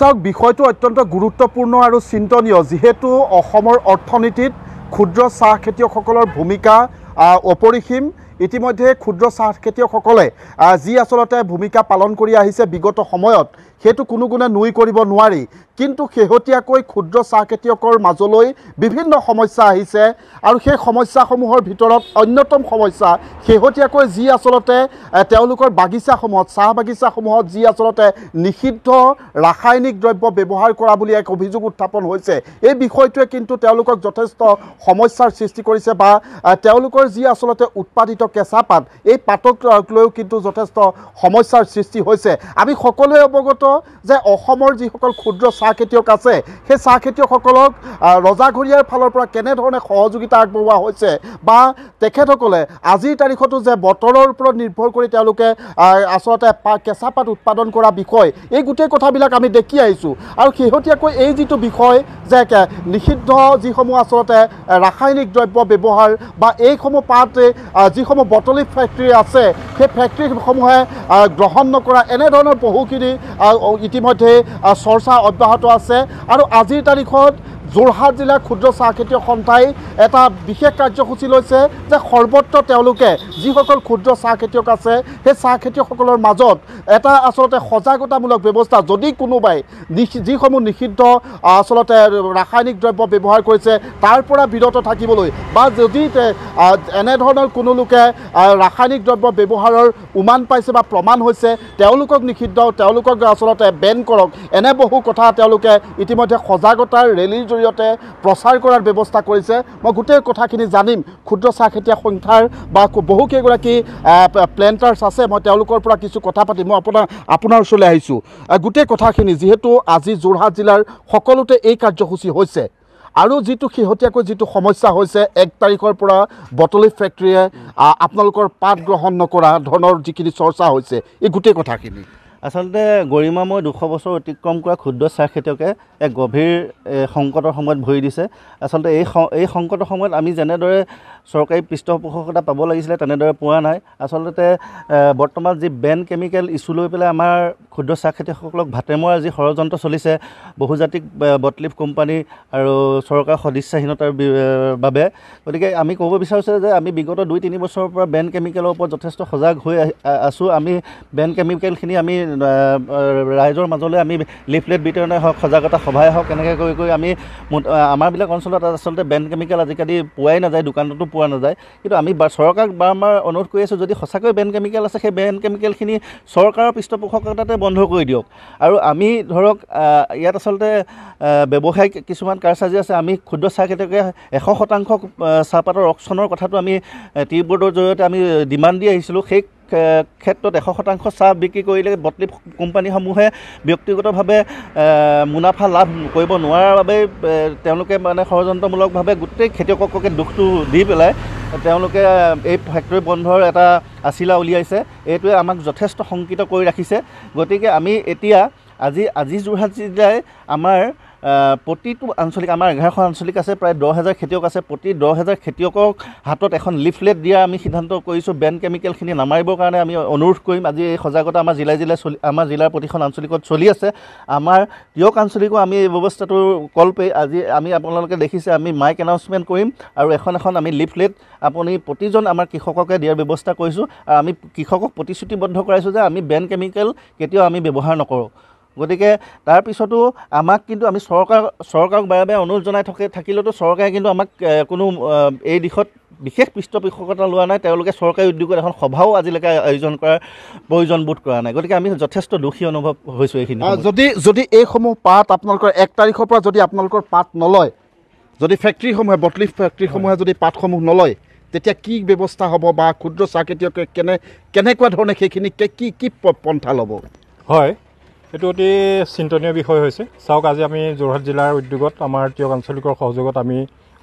চাওক বিষয়টো অত্যন্ত গুৰুত্বপূৰ্ণ আৰু চিন্তনীয় যিহেতু অসমৰ অৰ্থনীতিত ক্ষুদ্ৰ চাহ খেতিয়কসকলৰ ভূমিকা অপৰিসীম ইতিমধ্যে ক্ষুদ্ৰ চাহ খেতিয়কসকলে যি আচলতে ভূমিকা পালন কৰি আহিছে বিগত সময়ত সেইটো কোনো গুণে নুই কৰিব নোৱাৰি কিন্তু শেহতীয়াকৈ ক্ষুদ্ৰ চাহ খেতিয়কৰ মাজলৈ বিভিন্ন সমস্যা আহিছে আৰু সেই সমস্যাসমূহৰ ভিতৰত অন্যতম সমস্যা শেহতীয়াকৈ যি আচলতে তেওঁলোকৰ বাগিচাসমূহত চাহ বাগিচাসমূহত যি আচলতে নিষিদ্ধ ৰাসায়নিক দ্ৰব্য ব্যৱহাৰ কৰা বুলি এক অভিযোগ উত্থাপন হৈছে এই বিষয়টোৱে কিন্তু তেওঁলোকক যথেষ্ট সমস্যাৰ সৃষ্টি কৰিছে বা তেওঁলোকৰ যি আচলতে উৎপাদিত কেঁচা পাত এই পাতক লৈও কিন্তু যথেষ্ট সমস্যাৰ সৃষ্টি হৈছে আমি সকলোৱে অৱগত যে অসমৰ যিসকল ক্ষুদ্ৰ চাহ খেতিয়ক আছে সেই চাহ খেতিয়কসকলক ৰজাঘৰীয়াৰ ফালৰ পৰা কেনেধৰণে সহযোগিতা আগবঢ়োৱা হৈছে বা তেখেতসকলে আজিৰ তাৰিখতো যে বতৰৰ ওপৰত নিৰ্ভৰ কৰি তেওঁলোকে আচলতে পা কেঁচাপাত উৎপাদন কৰা বিষয় এই গোটেই কথাবিলাক আমি দেখি আহিছোঁ আৰু শেহতীয়াকৈ এই যিটো বিষয় যে নিষিদ্ধ যিসমূহ আচলতে ৰাসায়নিক দ্ৰব্য ব্যৱহাৰ বা এইসমূহ পাত যিসমূহ বটলি ফেক্টৰী আছে সেই ফেক্টৰীসমূহে গ্ৰহণ নকৰা এনেধৰণৰ বহুখিনি ইতিমধ্যে চৰ্চা অব্যাহত অব্যাহত আছে আৰু আজিৰ তাৰিখত যোৰহাট জিলাৰ ক্ষুদ্ৰ চাহ খেতিয়ক সন্থাই এটা বিশেষ কাৰ্যসূচী লৈছে যে সৰ্বত্ৰ তেওঁলোকে যিসকল ক্ষুদ্ৰ চাহ খেতিয়ক আছে সেই চাহ খেতিয়কসকলৰ মাজত এটা আচলতে সজাগতামূলক ব্যৱস্থা যদি কোনোবাই যিসমূহ নিষিদ্ধ আচলতে ৰাসায়নিক দ্ৰব্য ব্যৱহাৰ কৰিছে তাৰ পৰা বিৰত থাকিবলৈ বা যদি এনেধৰণৰ কোনো লোকে ৰাসায়নিক দ্ৰব্য ব্যৱহাৰৰ উমান পাইছে বা প্ৰমাণ হৈছে তেওঁলোকক নিষিদ্ধ তেওঁলোকক আচলতে বেন কৰক এনে বহু কথা তেওঁলোকে ইতিমধ্যে সজাগতাৰ ৰেলীৰ জৰিয়তে জৰিয়তে প্ৰচাৰ কৰাৰ ব্যৱস্থা কৰিছে মই গোটেই কথাখিনি জানিম ক্ষুদ্ৰ চাহ খেতিয়া সংস্থাৰ বা বহুকেইগৰাকী প্লেণ্টাৰ্ছ আছে মই তেওঁলোকৰ পৰা কিছু কথা পাতিম মই আপোনাৰ আপোনাৰ ওচৰলৈ আহিছোঁ গোটেই কথাখিনি যিহেতু আজি যোৰহাট জিলাৰ সকলোতে এই কাৰ্যসূচী হৈছে আৰু যিটো শেহতীয়াকৈ যিটো সমস্যা হৈছে এক তাৰিখৰ পৰা বটলি ফেক্টৰীয়ে আপোনালোকৰ পাঠ গ্ৰহণ নকৰা ধৰণৰ যিখিনি চৰ্চা হৈছে এই গোটেই কথাখিনি আচলতে গৰিমা মই দুশ বছৰ অতিক্ৰম কৰা ক্ষুদ্ৰ চাহ খেতিয়কে এক গভীৰ সংকটৰ সময়ত ভৰি দিছে আচলতে এই এই সংকটৰ সময়ত আমি যেনেদৰে চৰকাৰী পৃষ্ঠপোষকতা পাব লাগিছিলে তেনেদৰে পোৱা নাই আচলতে বৰ্তমান যি বেন কেমিকেল ইছ্যু লৈ পেলাই আমাৰ ক্ষুদ্ৰ চাহ খেতিয়কসকলক ভাতে মৰা যি ষড়যন্ত্ৰ চলিছে বহুজাতিক বটলিফ কোম্পানী আৰু চৰকাৰ সদিচ্ছাহীনতাৰ বাবে গতিকে আমি ক'ব বিচাৰিছোঁ যে আমি বিগত দুই তিনি বছৰৰ পৰা বেন কেমিকেলৰ ওপৰত যথেষ্ট সজাগ হৈ আছোঁ আমি বেন কেমিকেলখিনি আমি ৰাইজৰ মাজলৈ আমি লিফলেট বিতৰণে হওক সজাগতা সভাই হওক এনেকৈ কৰি কৰি আমি আমাৰবিলাক অঞ্চলত আচলতে বেন কেমিকেল আজিকালি পোৱাই নাযায় দোকানতো পোৱা নাযায় কিন্তু আমি চৰকাৰক বাৰম্বাৰ অনুৰোধ কৰি আছোঁ যদি সঁচাকৈ বেন কেমিকেল আছে সেই বেন কেমিকেলখিনি চৰকাৰৰ পৃষ্ঠপোষকতাতে বন্ধ কৰি দিয়ক আৰু আমি ধৰক ইয়াত আচলতে ব্যৱসায়িক কিছুমান কাৰচাৰ্জি আছে আমি ক্ষুদ্ৰ চাহ খেতিয়কে এশ শতাংশ চাহপাতৰ অকশ্যনৰ কথাটো আমি টি বৰ্ডৰ জৰিয়তে আমি ডিমাণ্ড দি আহিছিলোঁ সেই ক্ষেত্ৰত এশ শতাংশ চাহ বিক্ৰী কৰিলে বটলি কোম্পানীসমূহে ব্যক্তিগতভাৱে মুনাফা লাভ কৰিব নোৱাৰাৰ বাবেই তেওঁলোকে মানে ষড়যন্ত্ৰমূলকভাৱে গোটেই খেতিয়ককে দুখটো দি পেলাই তেওঁলোকে এই ফেক্টৰী বন্ধৰ এটা আছিলা উলিয়াইছে এইটোৱে আমাক যথেষ্ট শংকিত কৰি ৰাখিছে গতিকে আমি এতিয়া আজি আজি যোৰহাট জিলাই আমাৰ প্ৰতিটো আঞ্চলিক আমাৰ এঘাৰখন আঞ্চলিক আছে প্ৰায় দহ হেজাৰ খেতিয়ক আছে প্ৰতি দহ হেজাৰ খেতিয়কক হাতত এখন লিফলেট দিয়া আমি সিদ্ধান্ত কৰিছোঁ বেন কেমিকেলখিনি নামাৰিবৰ কাৰণে আমি অনুৰোধ কৰিম আজি এই সজাগতা আমাৰ জিলাই জিলাই চলি আমাৰ জিলাৰ প্ৰতিখন আঞ্চলিকত চলি আছে আমাৰ তিয়ক আঞ্চলিকো আমি এই ব্যৱস্থাটো কল্পে আজি আমি আপোনালোকে দেখিছে আমি মাইক এনাউন্সমেণ্ট কৰিম আৰু এখন এখন আমি লিফলেট আপুনি প্ৰতিজন আমাৰ কৃষককে দিয়াৰ ব্যৱস্থা কৰিছোঁ আৰু আমি কৃষকক প্ৰতিশ্ৰুতিবদ্ধ কৰাইছোঁ যে আমি বেন কেমিকেল কেতিয়াও আমি ব্যৱহাৰ নকৰোঁ গতিকে তাৰপিছতো আমাক কিন্তু আমি চৰকাৰ চৰকাৰক বাৰে বাৰে অনুৰোধ জনাই থাকে থাকিলেওতো চৰকাৰে কিন্তু আমাক কোনো এই দিশত বিশেষ পৃষ্ঠপোষকতা লোৱা নাই তেওঁলোকে চৰকাৰী উদ্যোগত এখন সভাও আজিলৈকে আয়োজন কৰাৰ প্ৰয়োজনবোধ কৰা নাই গতিকে আমি যথেষ্ট দোষী অনুভৱ হৈছোঁ এইখিনি যদি যদি এইসমূহ পাত আপোনালোকৰ এক তাৰিখৰ পৰা যদি আপোনালোকৰ পাত নলয় যদি ফেক্টৰীসমূহে বটলিফ ফেক্টৰীসমূহে যদি পাতসমূহ নলয় তেতিয়া কি ব্যৱস্থা হ'ব বা ক্ষুদ্ৰ চাহ খেতিয়কে কেনে কেনেকুৱা ধৰণে সেইখিনি কি কি পন্থা ল'ব হয় এইটো অতি চিন্তনীয় বিষয় হৈছে চাওক আজি আমি যোৰহাট জিলাৰ উদ্যোগত আমাৰ তিয়ক আঞ্চলিকৰ সহযোগত আমি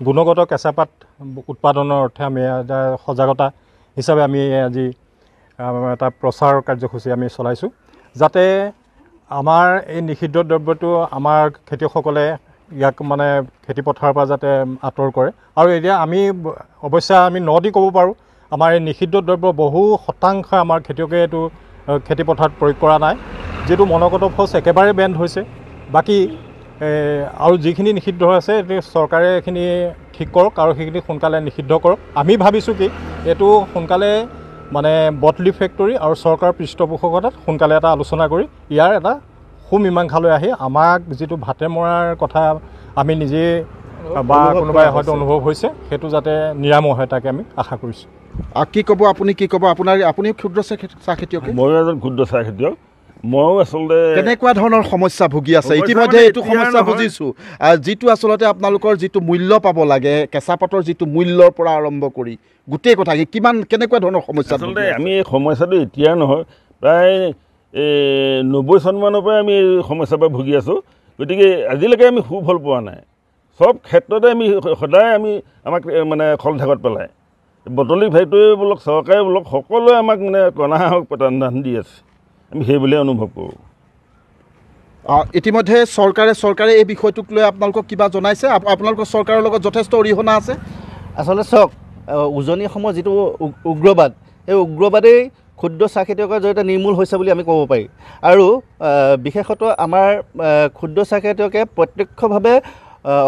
গুণগত কেঁচাপাত উৎপাদনৰ অৰ্থে আমি এটা সজাগতা হিচাপে আমি আজি এটা প্ৰচাৰ কাৰ্যসূচী আমি চলাইছোঁ যাতে আমাৰ এই নিষিদ্ধ দ্ৰব্যটো আমাৰ খেতিয়কসকলে ইয়াক মানে খেতিপথাৰৰ পৰা যাতে আঁতৰ কৰে আৰু এতিয়া আমি অৱশ্যে আমি ন দি ক'ব পাৰোঁ আমাৰ এই নিষিদ্ধ দ্ৰব্য বহু শতাংশই আমাৰ খেতিয়কে এইটো খেতিপথাৰত প্ৰয়োগ কৰা নাই যিটো মনগত ফৌজ একেবাৰে বেণ্ড হৈছে বাকী আৰু যিখিনি নিষিদ্ধ আছে চৰকাৰে এইখিনি ঠিক কৰক আৰু সেইখিনি সোনকালে নিষিদ্ধ কৰক আমি ভাবিছোঁ কি এইটো সোনকালে মানে বটলি ফেক্টৰী আৰু চৰকাৰৰ পৃষ্ঠপোষকতাত সোনকালে এটা আলোচনা কৰি ইয়াৰ এটা সুমীমাংসালৈ আহি আমাক যিটো ভাতে মৰাৰ কথা আমি নিজেই বা কোনোবাই হয়তো অনুভৱ হৈছে সেইটো যাতে নিৰাময় হয় তাকে আমি আশা কৰিছোঁ কি ক'ব আপুনি কি ক'ব আপোনাৰ আপুনি ক্ষুদ্ৰ চাহ খেতিয়ক ময়ো এজন ক্ষুদ্ৰ চাহ খেতিয়ক ময়ো আচলতে কেনেকুৱা ধৰণৰ সমস্যা ভুগি আছে ইতিমধ্যে এইটো সমস্যা বুজিছো যিটো আচলতে আপোনালোকৰ যিটো মূল্য পাব লাগে কেঁচা পাতৰ যিটো মূল্যৰ পৰা আৰম্ভ কৰি গোটেই কথা কিমান কেনেকুৱা ধৰণৰ সমস্যা আচলতে আমি এই সমস্যাটো এতিয়া নহয় প্ৰায় এই নব্বৈ চনমানৰ পৰাই আমি এই সমস্যাৰ পৰা ভুগি আছোঁ গতিকে আজিলৈকে আমি সুফল পোৱা নাই চব ক্ষেত্ৰতে আমি সদায় আমি আমাক মানে খল কলঢাকত পেলায় বটলি ফেক্টৰীয়ে বোলক চৰকাৰে বোলক সকলোৱে আমাক মানে কণাহক প্ৰত্যাহ্বান দি আছে আমি সেইবুলিয়ে অনুভৱ কৰোঁ ইতিমধ্যে চৰকাৰে চৰকাৰে এই বিষয়টোক লৈ আপোনালোকক কিবা জনাইছে আপোনালোকৰ চৰকাৰৰ লগত যথেষ্ট অৰিহণা আছে আচলতে চাওক উজনি অসমৰ যিটো উগ্ৰবাদ সেই উগ্ৰবাদেই ক্ষুদ্ৰ চাহ খেতিয়কৰ জৰিয়তে নিৰ্মূল হৈছে বুলি আমি ক'ব পাৰি আৰু বিশেষত আমাৰ ক্ষুদ্ৰ চাহ খেতিয়কে প্ৰত্যক্ষভাৱে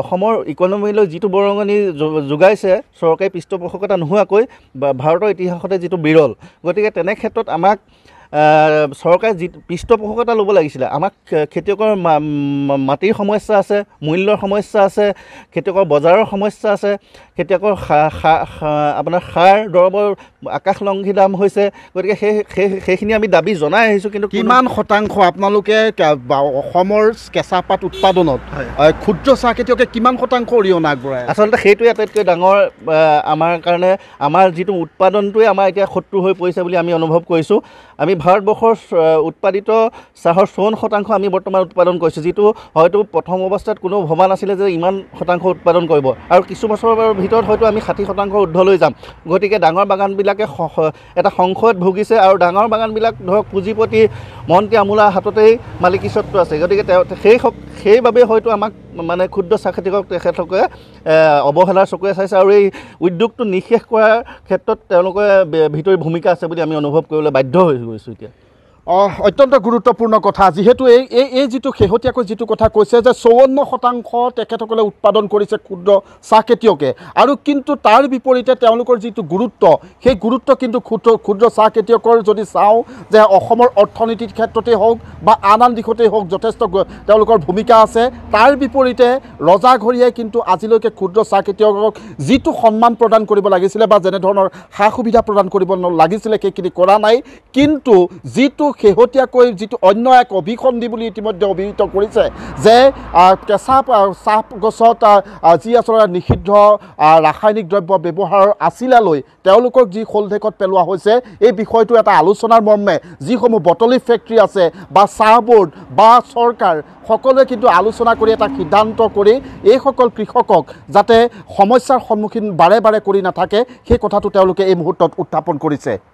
অসমৰ ইকনমিলৈ যিটো বৰঙণি যোগাইছে চৰকাৰী পৃষ্ঠপোষকতা নোহোৱাকৈ ভাৰতৰ ইতিহাসতে যিটো বিৰল গতিকে তেনে ক্ষেত্ৰত আমাক চৰকাৰে যি পৃষ্ঠপোষকতা ল'ব লাগিছিলে আমাক খেতিয়কৰ মাটিৰ সমস্যা আছে মূল্যৰ সমস্যা আছে খেতিয়কৰ বজাৰৰ সমস্যা আছে খেতিয়কৰ আপোনাৰ সাৰ দৰৱৰ আকাশলংঘী দাম হৈছে গতিকে সেই সেই সেইখিনি আমি দাবী জনাই আহিছোঁ কিন্তু কিমান শতাংশ আপোনালোকে অসমৰ কেঁচাপাত উৎপাদনত ক্ষুদ্ৰ চাহ খেতিয়কে কিমান শতাংশ অৰিহণা আগবঢ়ায় আচলতে সেইটোৱে আটাইতকৈ ডাঙৰ আমাৰ কাৰণে আমাৰ যিটো উৎপাদনটোৱে আমাৰ এতিয়া শত্ৰু হৈ পৰিছে বুলি আমি অনুভৱ কৰিছোঁ আমি ভাৰতবৰ্ষৰ উৎপাদিত চাহৰ চৌৱন্ন শতাংশ আমি বৰ্তমান উৎপাদন কৰিছোঁ যিটো হয়তো প্ৰথম অৱস্থাত কোনো ভবা নাছিলে যে ইমান শতাংশ উৎপাদন কৰিব আৰু কিছু বছৰৰ ভিতৰত হয়তো আমি ষাঠি শতাংশ ঊৰ্ধলৈ যাম গতিকে ডাঙৰ বাগানবিলাকে এটা সংশয়ত ভুগিছে আৰু ডাঙৰ বাগানবিলাক ধৰক পুঁজিপতি মন্ত্ৰী আমোলাৰ হাততেই মালিকীস্বত্ব আছে গতিকে তেওঁ সেই সেইবাবেই হয়তো আমাক মানে ক্ষুদ্ৰ চাহ খেতিয়কক তেখেতসকলে অৱহেলাৰ চকুৰে চাইছে আৰু এই উদ্যোগটো নিঃশেষ কৰাৰ ক্ষেত্ৰত তেওঁলোকে ভিতৰি ভূমিকা আছে বুলি আমি অনুভৱ কৰিবলৈ বাধ্য হৈ গৈছোঁ এতিয়া অত্যন্ত গুৰুত্বপূৰ্ণ কথা যিহেতু এই এই এই যিটো শেহতীয়াকৈ যিটো কথা কৈছে যে চৌৱন্ন শতাংশ তেখেতসকলে উৎপাদন কৰিছে ক্ষুদ্ৰ চাহ খেতিয়কে আৰু কিন্তু তাৰ বিপৰীতে তেওঁলোকৰ যিটো গুৰুত্ব সেই গুৰুত্ব কিন্তু ক্ষুদ্ৰ ক্ষুদ্ৰ চাহ খেতিয়কৰ যদি চাওঁ যে অসমৰ অৰ্থনীতিৰ ক্ষেত্ৰতেই হওক বা আন আন দিশতেই হওক যথেষ্ট তেওঁলোকৰ ভূমিকা আছে তাৰ বিপৰীতে ৰজাঘৰীয়াই কিন্তু আজিলৈকে ক্ষুদ্ৰ চাহ খেতিয়কক যিটো সন্মান প্ৰদান কৰিব লাগিছিলে বা যেনেধৰণৰ সা সুবিধা প্ৰদান কৰিব লাগিছিলে সেইখিনি কৰা নাই কিন্তু যিটো শেহতীয়াকৈ যিটো অন্য এক অভিসন্ধি বুলি ইতিমধ্যে অভিহিত কৰিছে যে কেঁচা চাহ গছত যি আচলতে নিষিদ্ধ ৰাসায়নিক দ্ৰব্য ব্যৱহাৰ আছিলালৈ তেওঁলোকক যি শোলঢেকত পেলোৱা হৈছে এই বিষয়টো এটা আলোচনাৰ মৰ্মে যিসমূহ বটলি ফেক্টৰী আছে বা চাহ বোৰ্ড বা চৰকাৰ সকলোৱে কিন্তু আলোচনা কৰি এটা সিদ্ধান্ত কৰি এইসকল কৃষকক যাতে সমস্যাৰ সন্মুখীন বাৰে বাৰে কৰি নাথাকে সেই কথাটো তেওঁলোকে এই মুহূৰ্তত উত্থাপন কৰিছে